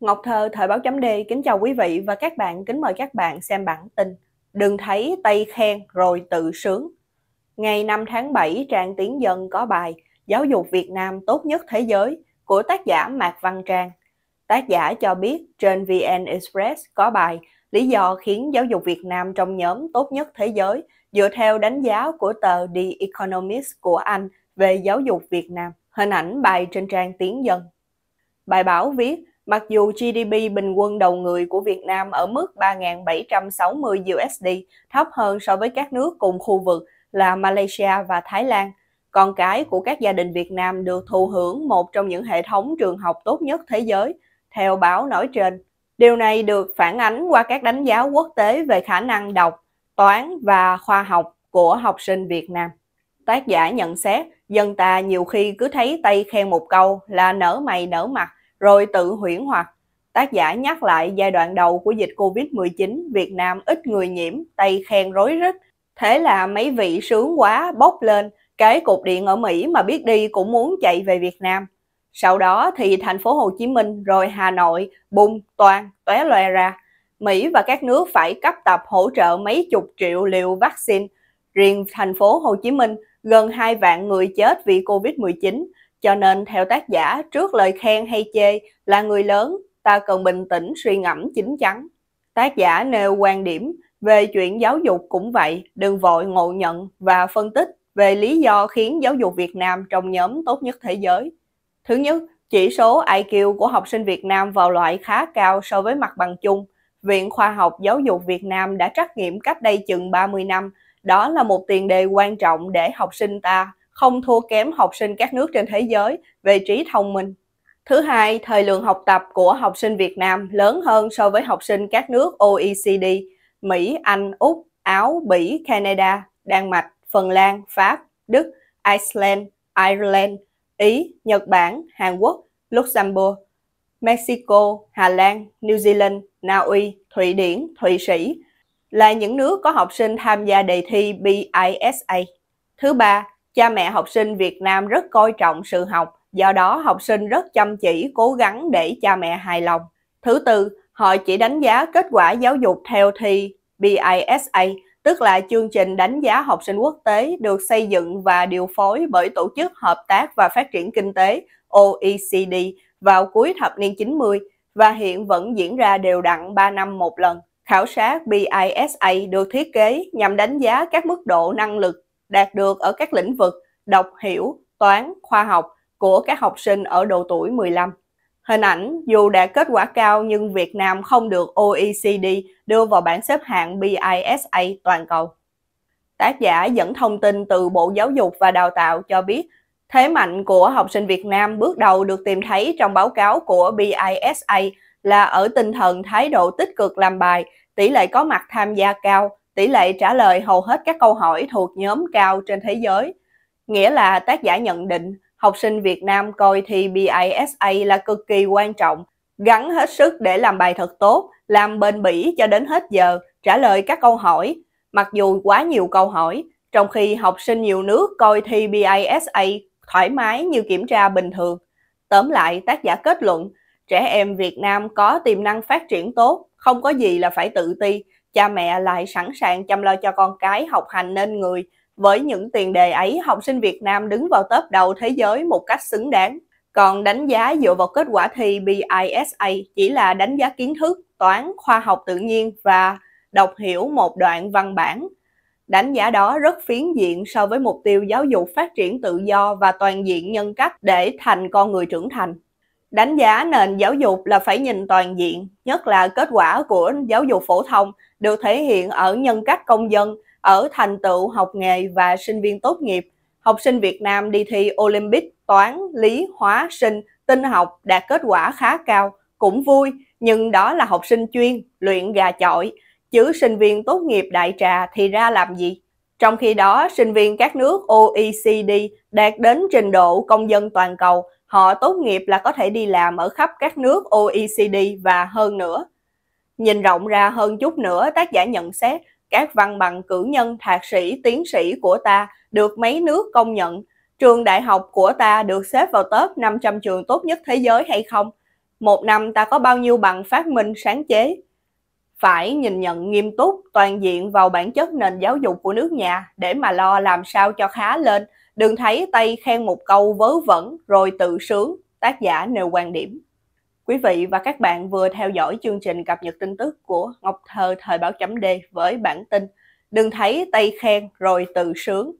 Ngọc Thơ, Thời báo chấm D, kính chào quý vị và các bạn, kính mời các bạn xem bản tin Đừng thấy tay khen rồi tự sướng Ngày 5 tháng 7, trang Tiến Dân có bài Giáo dục Việt Nam tốt nhất thế giới của tác giả Mạc Văn Trang. Tác giả cho biết trên VN Express có bài Lý do khiến giáo dục Việt Nam trong nhóm tốt nhất thế giới dựa theo đánh giá của tờ The Economist của Anh về giáo dục Việt Nam. Hình ảnh bài trên trang Tiến Dân. Bài báo viết Mặc dù GDP bình quân đầu người của Việt Nam ở mức 3.760 USD, thấp hơn so với các nước cùng khu vực là Malaysia và Thái Lan, con cái của các gia đình Việt Nam được thụ hưởng một trong những hệ thống trường học tốt nhất thế giới, theo báo nói trên. Điều này được phản ánh qua các đánh giá quốc tế về khả năng đọc, toán và khoa học của học sinh Việt Nam. Tác giả nhận xét, dân ta nhiều khi cứ thấy tay khen một câu là nở mày nở mặt, rồi tự huyễn hoặc. Tác giả nhắc lại giai đoạn đầu của dịch Covid-19, Việt Nam ít người nhiễm, tay khen rối rít. Thế là mấy vị sướng quá, bốc lên, cái cục điện ở Mỹ mà biết đi cũng muốn chạy về Việt Nam. Sau đó thì thành phố Hồ Chí Minh rồi Hà Nội bùng toàn tóe loe ra. Mỹ và các nước phải cấp tập hỗ trợ mấy chục triệu liều vaccine. Riêng thành phố Hồ Chí Minh gần 2 vạn người chết vì Covid-19, cho nên theo tác giả, trước lời khen hay chê là người lớn, ta cần bình tĩnh suy ngẫm chín chắn. Tác giả nêu quan điểm về chuyện giáo dục cũng vậy, đừng vội ngộ nhận và phân tích về lý do khiến giáo dục Việt Nam trong nhóm tốt nhất thế giới. Thứ nhất, chỉ số IQ của học sinh Việt Nam vào loại khá cao so với mặt bằng chung. Viện Khoa học Giáo dục Việt Nam đã trắc nghiệm cách đây chừng 30 năm, đó là một tiền đề quan trọng để học sinh ta không thua kém học sinh các nước trên thế giới về trí thông minh. Thứ hai, thời lượng học tập của học sinh Việt Nam lớn hơn so với học sinh các nước OECD, Mỹ, Anh, Úc, Áo, Bỉ, Canada, Đan Mạch, Phần Lan, Pháp, Đức, Iceland, Ireland, Ý, Nhật Bản, Hàn Quốc, Luxembourg, Mexico, Hà Lan, New Zealand, Na Uy, Thụy Điển, Thụy Sĩ là những nước có học sinh tham gia đề thi BISA. Thứ ba, Cha mẹ học sinh Việt Nam rất coi trọng sự học, do đó học sinh rất chăm chỉ, cố gắng để cha mẹ hài lòng. Thứ tư, họ chỉ đánh giá kết quả giáo dục theo thi BISA, tức là chương trình đánh giá học sinh quốc tế được xây dựng và điều phối bởi Tổ chức Hợp tác và Phát triển Kinh tế OECD vào cuối thập niên 90 và hiện vẫn diễn ra đều đặn 3 năm một lần. Khảo sát BISA được thiết kế nhằm đánh giá các mức độ năng lực đạt được ở các lĩnh vực đọc hiểu, toán, khoa học của các học sinh ở độ tuổi 15. Hình ảnh dù đã kết quả cao nhưng Việt Nam không được OECD đưa vào bảng xếp hạng BISA toàn cầu. Tác giả dẫn thông tin từ Bộ Giáo dục và Đào tạo cho biết thế mạnh của học sinh Việt Nam bước đầu được tìm thấy trong báo cáo của BISA là ở tinh thần thái độ tích cực làm bài, tỷ lệ có mặt tham gia cao, tỷ lệ trả lời hầu hết các câu hỏi thuộc nhóm cao trên thế giới. Nghĩa là tác giả nhận định học sinh Việt Nam coi thi BISA là cực kỳ quan trọng, gắn hết sức để làm bài thật tốt, làm bền bỉ cho đến hết giờ, trả lời các câu hỏi, mặc dù quá nhiều câu hỏi, trong khi học sinh nhiều nước coi thi BISA thoải mái như kiểm tra bình thường. Tóm lại, tác giả kết luận, trẻ em Việt Nam có tiềm năng phát triển tốt, không có gì là phải tự ti, cha mẹ lại sẵn sàng chăm lo cho con cái học hành nên người. Với những tiền đề ấy, học sinh Việt Nam đứng vào top đầu thế giới một cách xứng đáng. Còn đánh giá dựa vào kết quả thi BISA chỉ là đánh giá kiến thức, toán, khoa học tự nhiên và đọc hiểu một đoạn văn bản. Đánh giá đó rất phiến diện so với mục tiêu giáo dục phát triển tự do và toàn diện nhân cách để thành con người trưởng thành. Đánh giá nền giáo dục là phải nhìn toàn diện, nhất là kết quả của giáo dục phổ thông được thể hiện ở nhân cách công dân, ở thành tựu học nghề và sinh viên tốt nghiệp. Học sinh Việt Nam đi thi Olympic toán, lý, hóa, sinh, tinh học đạt kết quả khá cao, cũng vui, nhưng đó là học sinh chuyên, luyện gà chọi, chứ sinh viên tốt nghiệp đại trà thì ra làm gì? Trong khi đó, sinh viên các nước OECD đạt đến trình độ công dân toàn cầu, họ tốt nghiệp là có thể đi làm ở khắp các nước OECD và hơn nữa. Nhìn rộng ra hơn chút nữa, tác giả nhận xét các văn bằng cử nhân, thạc sĩ, tiến sĩ của ta được mấy nước công nhận. Trường đại học của ta được xếp vào top 500 trường tốt nhất thế giới hay không? Một năm ta có bao nhiêu bằng phát minh sáng chế? phải nhìn nhận nghiêm túc toàn diện vào bản chất nền giáo dục của nước nhà để mà lo làm sao cho khá lên đừng thấy tay khen một câu vớ vẩn rồi tự sướng tác giả nêu quan điểm quý vị và các bạn vừa theo dõi chương trình cập nhật tin tức của ngọc thơ thời báo chấm d với bản tin đừng thấy tay khen rồi tự sướng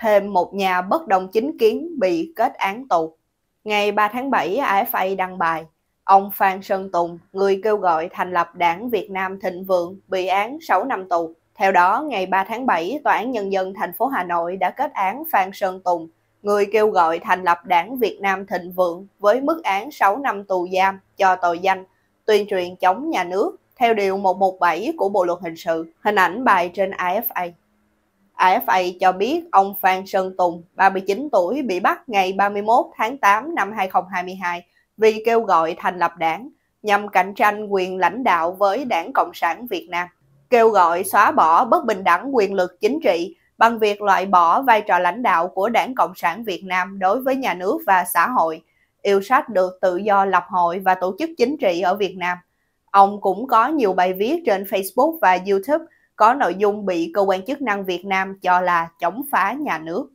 thêm một nhà bất đồng chính kiến bị kết án tù ngày 3 tháng 7 AFA đăng bài Ông Phan Sơn Tùng, người kêu gọi thành lập đảng Việt Nam thịnh vượng, bị án 6 năm tù. Theo đó, ngày 3 tháng 7, Tòa án Nhân dân thành phố Hà Nội đã kết án Phan Sơn Tùng, người kêu gọi thành lập đảng Việt Nam thịnh vượng với mức án 6 năm tù giam cho tội danh tuyên truyền chống nhà nước theo Điều 117 của Bộ Luật Hình sự, hình ảnh bài trên AFA. AFA cho biết ông Phan Sơn Tùng, 39 tuổi, bị bắt ngày 31 tháng 8 năm 2022 vì kêu gọi thành lập đảng nhằm cạnh tranh quyền lãnh đạo với Đảng Cộng sản Việt Nam, kêu gọi xóa bỏ bất bình đẳng quyền lực chính trị bằng việc loại bỏ vai trò lãnh đạo của Đảng Cộng sản Việt Nam đối với nhà nước và xã hội, yêu sách được tự do lập hội và tổ chức chính trị ở Việt Nam. Ông cũng có nhiều bài viết trên Facebook và YouTube có nội dung bị cơ quan chức năng Việt Nam cho là chống phá nhà nước.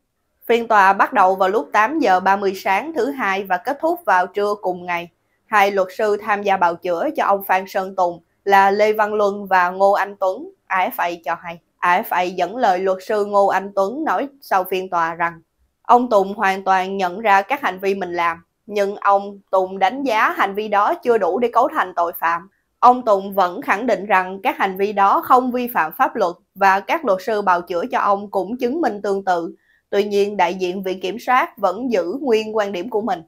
Phiên tòa bắt đầu vào lúc 8 giờ 30 sáng thứ hai và kết thúc vào trưa cùng ngày. Hai luật sư tham gia bào chữa cho ông Phan Sơn Tùng là Lê Văn Luân và Ngô Anh Tuấn, AFA cho hay. AFA dẫn lời luật sư Ngô Anh Tuấn nói sau phiên tòa rằng ông Tùng hoàn toàn nhận ra các hành vi mình làm, nhưng ông Tùng đánh giá hành vi đó chưa đủ để cấu thành tội phạm. Ông Tùng vẫn khẳng định rằng các hành vi đó không vi phạm pháp luật và các luật sư bào chữa cho ông cũng chứng minh tương tự Tuy nhiên, đại diện Viện Kiểm sát vẫn giữ nguyên quan điểm của mình.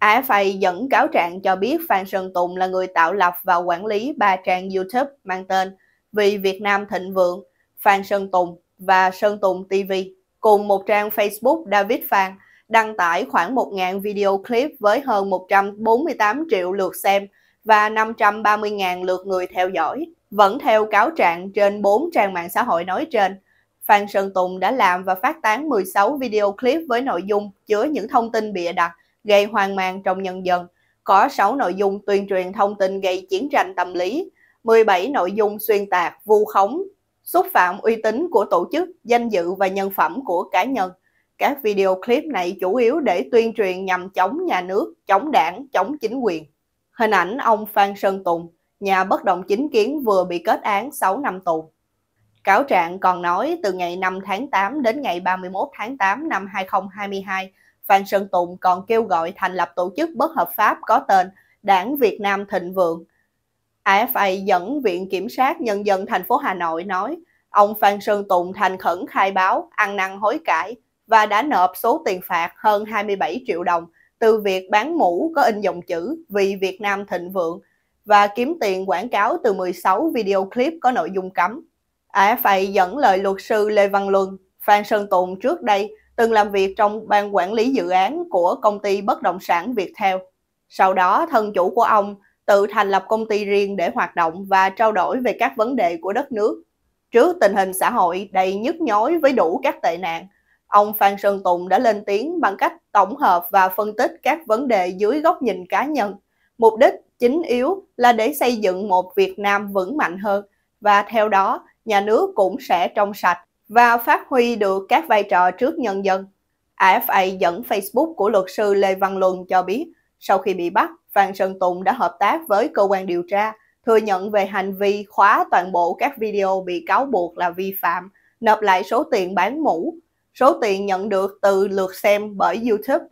AFA dẫn cáo trạng cho biết Phan Sơn Tùng là người tạo lập và quản lý ba trang YouTube mang tên Vì Việt Nam Thịnh Vượng, Phan Sơn Tùng và Sơn Tùng TV, cùng một trang Facebook David Phan đăng tải khoảng 1.000 video clip với hơn 148 triệu lượt xem và 530.000 lượt người theo dõi, vẫn theo cáo trạng trên 4 trang mạng xã hội nói trên. Phan Sơn Tùng đã làm và phát tán 16 video clip với nội dung chứa những thông tin bịa đặt, gây hoang mang trong nhân dân. Có 6 nội dung tuyên truyền thông tin gây chiến tranh tâm lý, 17 nội dung xuyên tạc, vu khống, xúc phạm uy tín của tổ chức, danh dự và nhân phẩm của cá nhân. Các video clip này chủ yếu để tuyên truyền nhằm chống nhà nước, chống đảng, chống chính quyền. Hình ảnh ông Phan Sơn Tùng, nhà bất động chính kiến vừa bị kết án 6 năm tù. Cáo trạng còn nói từ ngày 5 tháng 8 đến ngày 31 tháng 8 năm 2022, Phan Sơn Tùng còn kêu gọi thành lập tổ chức bất hợp pháp có tên Đảng Việt Nam Thịnh Vượng. AFA dẫn Viện Kiểm sát Nhân dân thành phố Hà Nội nói, ông Phan Sơn Tùng thành khẩn khai báo, ăn năn hối cải và đã nộp số tiền phạt hơn 27 triệu đồng từ việc bán mũ có in dòng chữ Vì Việt Nam Thịnh Vượng và kiếm tiền quảng cáo từ 16 video clip có nội dung cấm. Ả phải dẫn lời luật sư Lê Văn Luân, Phan Sơn Tùng trước đây từng làm việc trong ban quản lý dự án của công ty bất động sản Viettel. Sau đó, thân chủ của ông tự thành lập công ty riêng để hoạt động và trao đổi về các vấn đề của đất nước. Trước tình hình xã hội đầy nhức nhối với đủ các tệ nạn, ông Phan Sơn Tùng đã lên tiếng bằng cách tổng hợp và phân tích các vấn đề dưới góc nhìn cá nhân. Mục đích chính yếu là để xây dựng một Việt Nam vững mạnh hơn và theo đó nhà nước cũng sẽ trong sạch và phát huy được các vai trò trước nhân dân. AFA dẫn Facebook của luật sư Lê Văn Luân cho biết, sau khi bị bắt, Phan Sơn Tùng đã hợp tác với cơ quan điều tra, thừa nhận về hành vi khóa toàn bộ các video bị cáo buộc là vi phạm, nộp lại số tiền bán mũ. Số tiền nhận được từ lượt xem bởi YouTube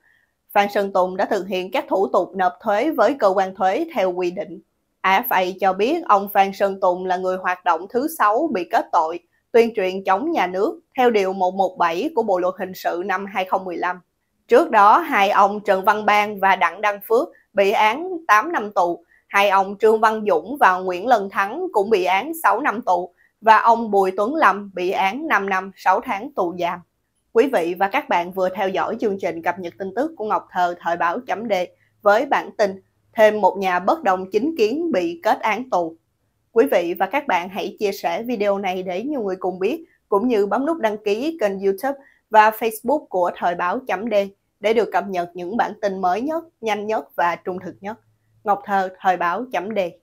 Phan Sơn Tùng đã thực hiện các thủ tục nộp thuế với cơ quan thuế theo quy định. AFA cho biết ông Phan Sơn Tùng là người hoạt động thứ sáu bị kết tội tuyên truyền chống nhà nước theo Điều 117 của Bộ Luật Hình sự năm 2015. Trước đó, hai ông Trần Văn Bang và Đặng Đăng Phước bị án 8 năm tù, hai ông Trương Văn Dũng và Nguyễn Lân Thắng cũng bị án 6 năm tù và ông Bùi Tuấn Lâm bị án 5 năm 6 tháng tù giam. Quý vị và các bạn vừa theo dõi chương trình cập nhật tin tức của Ngọc Thơ Thời báo chấm với bản tin thêm một nhà bất đồng chính kiến bị kết án tù. Quý vị và các bạn hãy chia sẻ video này để nhiều người cùng biết, cũng như bấm nút đăng ký kênh YouTube và Facebook của Thời báo chấm D để được cập nhật những bản tin mới nhất, nhanh nhất và trung thực nhất. Ngọc Thơ, Thời báo chấm D